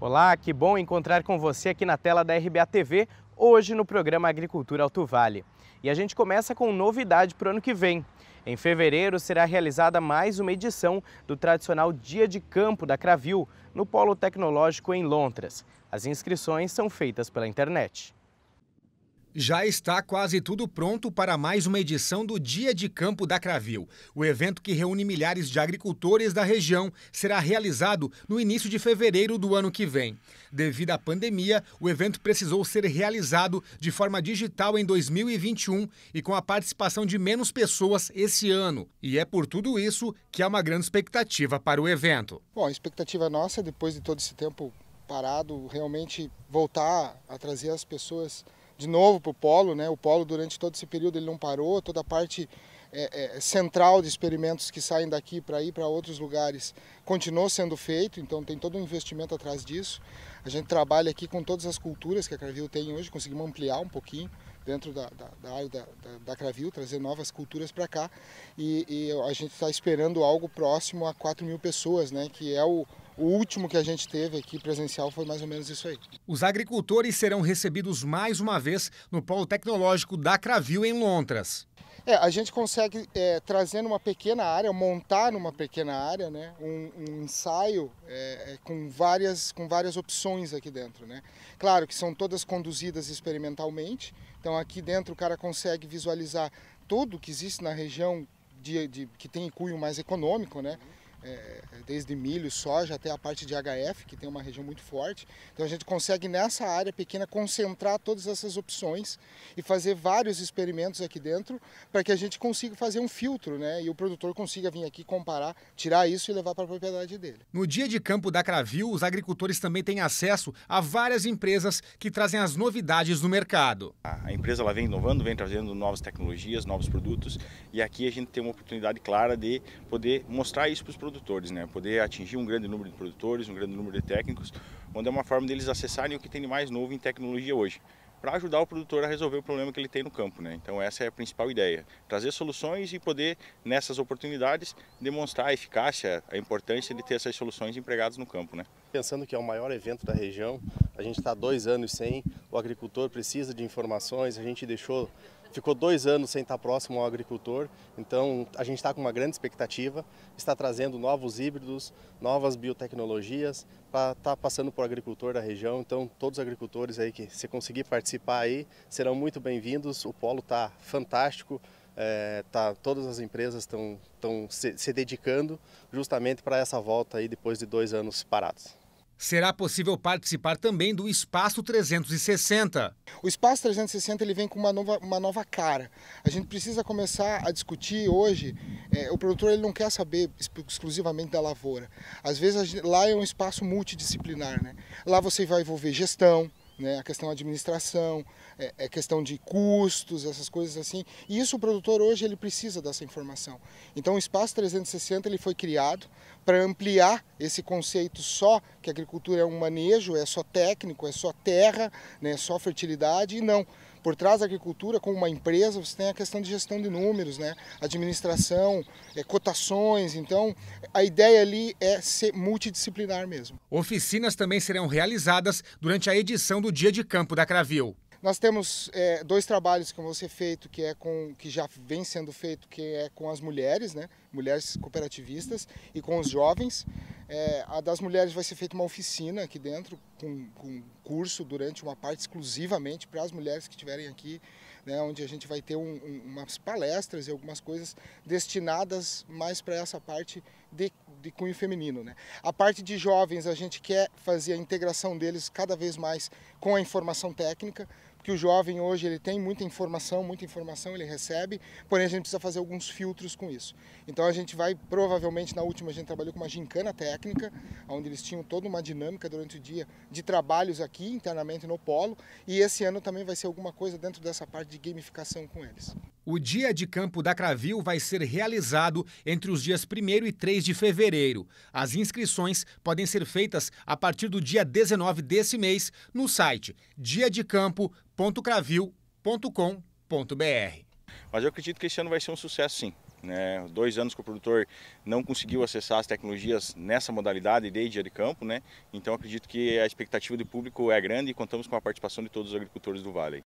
Olá, que bom encontrar com você aqui na tela da RBA TV, hoje no programa Agricultura Alto Vale. E a gente começa com novidade para o ano que vem. Em fevereiro será realizada mais uma edição do tradicional Dia de Campo da Cravil, no Polo Tecnológico em Londres. As inscrições são feitas pela internet. Já está quase tudo pronto para mais uma edição do Dia de Campo da Cravil. O evento que reúne milhares de agricultores da região será realizado no início de fevereiro do ano que vem. Devido à pandemia, o evento precisou ser realizado de forma digital em 2021 e com a participação de menos pessoas esse ano. E é por tudo isso que há uma grande expectativa para o evento. Bom, a expectativa nossa, é, depois de todo esse tempo parado, realmente voltar a trazer as pessoas de novo para o polo. Né? O polo, durante todo esse período, ele não parou, toda a parte é, é, central de experimentos que saem daqui para ir para outros lugares continuou sendo feito, então tem todo um investimento atrás disso. A gente trabalha aqui com todas as culturas que a Cravil tem hoje, conseguimos ampliar um pouquinho dentro da, da, da área da, da, da, Cravil, trazer novas culturas para cá e, e a gente está esperando algo próximo a 4 mil pessoas, né, que é o, o último que a gente teve aqui presencial foi mais ou menos isso aí. Os agricultores serão recebidos mais uma vez no Polo Tecnológico da Cravil, em Lontras. É, a gente consegue, é, trazendo uma pequena área, montar numa pequena área, né, um, um ensaio é, é, com, várias, com várias opções aqui dentro. Né? Claro que são todas conduzidas experimentalmente, então aqui dentro o cara consegue visualizar tudo que existe na região de, de que tem cunho mais econômico, né? Uhum é, é, desde milho, soja até a parte de HF, que tem uma região muito forte. Então a gente consegue nessa área pequena concentrar todas essas opções e fazer vários experimentos aqui dentro para que a gente consiga fazer um filtro, né? E o produtor consiga vir aqui comparar, tirar isso e levar para a propriedade dele. No dia de campo da Cravil, os agricultores também têm acesso a várias empresas que trazem as novidades do mercado. A empresa ela vem inovando, vem trazendo novas tecnologias, novos produtos e aqui a gente tem uma oportunidade clara de poder mostrar isso para os produtores produtores, né? Poder atingir um grande número de produtores, um grande número de técnicos, onde é uma forma deles acessarem o que tem de mais novo em tecnologia hoje, para ajudar o produtor a resolver o problema que ele tem no campo, né? Então essa é a principal ideia, trazer soluções e poder nessas oportunidades demonstrar a eficácia, a importância de ter essas soluções empregadas no campo, né? Pensando que é o maior evento da região, a gente está dois anos sem, o agricultor precisa de informações, a gente deixou ficou dois anos sem estar próximo ao agricultor, então a gente está com uma grande expectativa, está trazendo novos híbridos, novas biotecnologias para tá, estar tá passando para o agricultor da região. Então todos os agricultores aí que se conseguir participar aí serão muito bem-vindos. O polo está fantástico. É, tá, todas as empresas estão se, se dedicando justamente para essa volta aí depois de dois anos parados será possível participar também do Espaço 360. O Espaço 360 ele vem com uma nova, uma nova cara. A gente precisa começar a discutir hoje. É, o produtor ele não quer saber exclusivamente da lavoura. Às vezes gente, lá é um espaço multidisciplinar. Né? Lá você vai envolver gestão, né? a questão administração, é, é, questão de custos, essas coisas assim. E isso o produtor hoje ele precisa dessa informação. Então o Espaço 360 ele foi criado para ampliar esse conceito só que a agricultura é um manejo, é só técnico, é só terra, né? é só fertilidade e não. Por trás da agricultura, como uma empresa, você tem a questão de gestão de números, né? administração, é, cotações. Então, a ideia ali é ser multidisciplinar mesmo. Oficinas também serão realizadas durante a edição do Dia de Campo da Cravil. Nós temos é, dois trabalhos que vão ser feitos, que é com que já vem sendo feito, que é com as mulheres, né? mulheres cooperativistas e com os jovens. É, a das mulheres vai ser feita uma oficina aqui dentro, com, com curso durante uma parte exclusivamente para as mulheres que estiverem aqui, né, onde a gente vai ter um, um, umas palestras e algumas coisas destinadas mais para essa parte de, de cunho feminino. Né. A parte de jovens, a gente quer fazer a integração deles cada vez mais com a informação técnica, que o jovem hoje ele tem muita informação, muita informação ele recebe, porém a gente precisa fazer alguns filtros com isso. Então a gente vai, provavelmente na última a gente trabalhou com uma gincana técnica, onde eles tinham toda uma dinâmica durante o dia de trabalhos aqui internamente no polo, e esse ano também vai ser alguma coisa dentro dessa parte de gamificação com eles. O dia de campo da Cravil vai ser realizado entre os dias 1 e 3 de fevereiro. As inscrições podem ser feitas a partir do dia 19 desse mês no site diadecampo.com www.cravil.com.br. Mas eu acredito que esse ano vai ser um sucesso sim. Né? Dois anos que o produtor não conseguiu acessar as tecnologias nessa modalidade desde dia de campo, né? então acredito que a expectativa do público é grande e contamos com a participação de todos os agricultores do Vale.